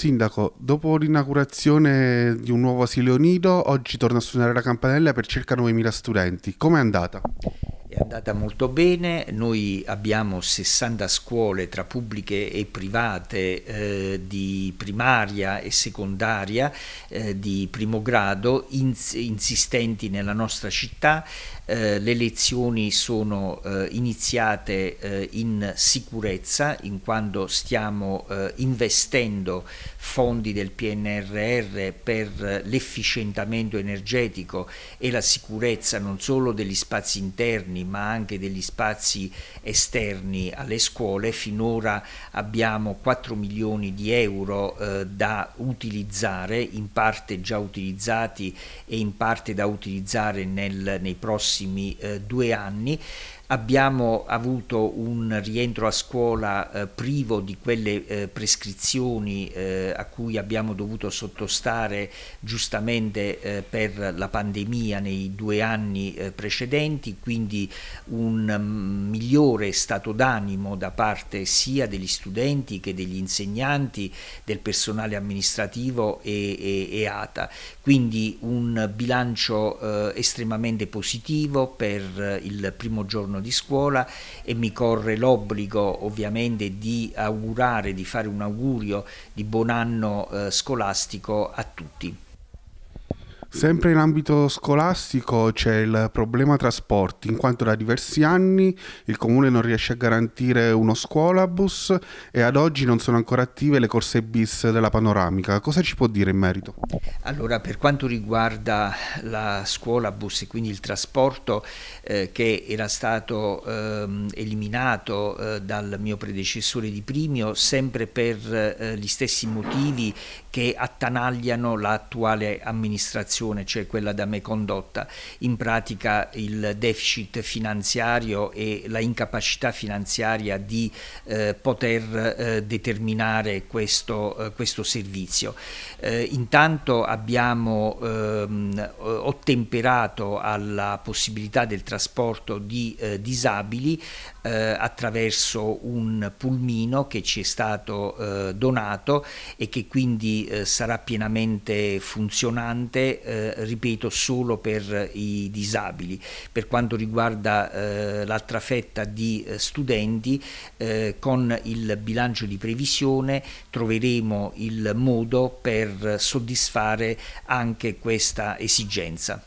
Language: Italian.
Sindaco, dopo l'inaugurazione di un nuovo asilo nido, oggi torna a suonare la campanella per circa 9.000 studenti. Com'è andata? andata molto bene, noi abbiamo 60 scuole tra pubbliche e private eh, di primaria e secondaria eh, di primo grado ins insistenti nella nostra città, eh, le lezioni sono eh, iniziate eh, in sicurezza in quanto stiamo eh, investendo fondi del PNRR per l'efficientamento energetico e la sicurezza non solo degli spazi interni ma ma anche degli spazi esterni alle scuole. Finora abbiamo 4 milioni di euro eh, da utilizzare, in parte già utilizzati e in parte da utilizzare nel, nei prossimi eh, due anni. Abbiamo avuto un rientro a scuola eh, privo di quelle eh, prescrizioni eh, a cui abbiamo dovuto sottostare giustamente eh, per la pandemia nei due anni eh, precedenti, quindi un mm, migliore stato d'animo da parte sia degli studenti che degli insegnanti, del personale amministrativo e, e, e ATA. Quindi un bilancio eh, estremamente positivo per eh, il primo giorno di scuola e mi corre l'obbligo ovviamente di augurare, di fare un augurio di buon anno eh, scolastico a tutti. Sempre in ambito scolastico c'è il problema trasporti, in quanto da diversi anni il comune non riesce a garantire uno scuolabus e ad oggi non sono ancora attive le corse bis della panoramica. Cosa ci può dire in merito? Allora, per quanto riguarda la scuolabus e quindi il trasporto eh, che era stato eh, eliminato eh, dal mio predecessore di Primio, sempre per eh, gli stessi motivi che attanagliano l'attuale amministrazione operazione, cioè quella da me condotta, in pratica il deficit finanziario e la incapacità finanziaria di eh, poter eh, determinare questo, eh, questo servizio. Eh, intanto abbiamo ehm, ottemperato alla possibilità del trasporto di eh, disabili eh, attraverso un pulmino che ci è stato donato e che quindi sarà pienamente funzionante eh, ripeto, solo per eh, i disabili. Per quanto riguarda eh, l'altra fetta di eh, studenti, con il bilancio di previsione troveremo il modo per soddisfare anche questa esigenza.